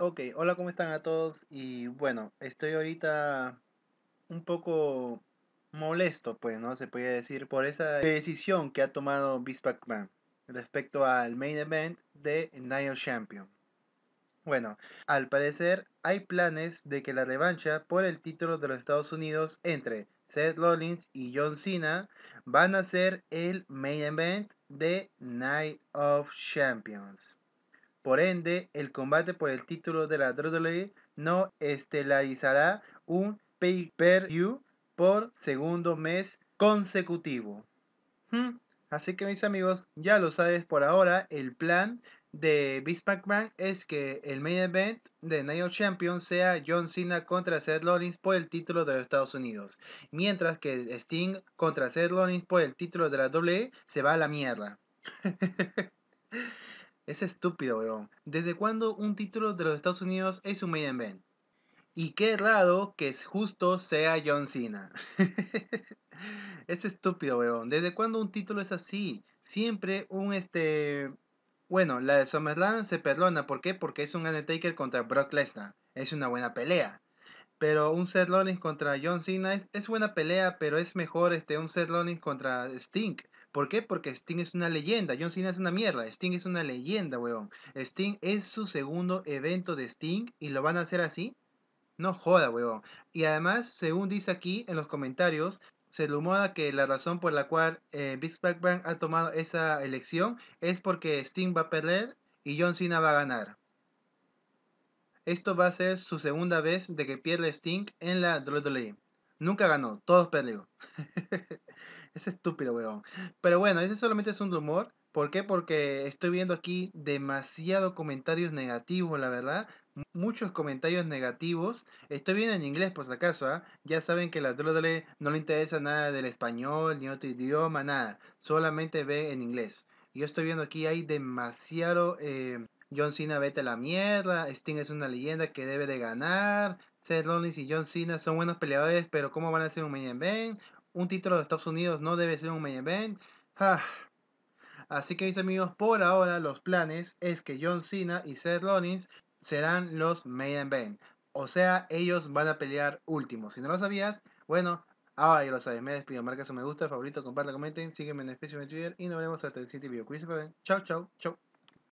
Ok, hola, ¿cómo están a todos? Y bueno, estoy ahorita un poco molesto, pues, ¿no? Se puede decir, por esa decisión que ha tomado Vince respecto al main event de Night of Champions Bueno, al parecer hay planes de que la revancha por el título de los Estados Unidos entre Seth Rollins y John Cena van a ser el main event de Night of Champions. Por ende, el combate por el título de la WWE no estelarizará un pay-per-view por segundo mes consecutivo. Hmm, así que mis amigos, ya lo sabes por ahora, el plan de Vince McMahon es que el main event de Night of Champions sea John Cena contra Seth Rollins por el título de los Estados Unidos, mientras que Sting contra Seth Rollins por el título de la WWE se va a la mierda. Es estúpido, weón. ¿Desde cuándo un título de los Estados Unidos es un main event? Y qué raro que justo sea John Cena. es estúpido, weón. ¿Desde cuándo un título es así? Siempre un este... Bueno, la de Summerland se perdona. ¿Por qué? Porque es un Undertaker contra Brock Lesnar. Es una buena pelea. Pero un Seth Rollins contra John Cena es, buena pelea, pero es mejor este, un Seth Rollins contra Sting ¿Por qué? Porque Sting es una leyenda. John Cena es una mierda. Sting es una leyenda, weón. Sting es su segundo evento de Sting y lo van a hacer así. No joda, weón. Y además, según dice aquí en los comentarios, se rumora que la razón por la cual eh, Big Bang ha tomado esa elección es porque Sting va a perder y John Cena va a ganar. Esto va a ser su segunda vez de que pierde Sting en la WWE. Nunca ganó, todos perdió. Es estúpido, weón. Pero bueno, ese solamente es un rumor. ¿Por qué? Porque estoy viendo aquí demasiado comentarios negativos, la verdad. Muchos comentarios negativos. Estoy viendo en inglés, por si acaso. ¿ah? Ya saben que a la no le interesa nada del español, ni otro idioma, nada. Solamente ve en inglés. Yo estoy viendo aquí, hay demasiado. Eh, John Cena, vete a la mierda. Sting es una leyenda que debe de ganar. Seth Rollins y John Cena son buenos peleadores, pero ¿cómo van a ser un main event? un título de Estados Unidos no debe ser un main event. Ah. Así que mis amigos, por ahora los planes es que John Cena y Seth Rollins serán los main event. O sea, ellos van a pelear últimos. Si no lo sabías, bueno, ahora ya lo sabes. Me despido. Marca su me gusta, favorito, comparte, comenten. Sígueme en Facebook de Twitter y nos vemos hasta el siguiente video. Cuídense, chau, chau, chau.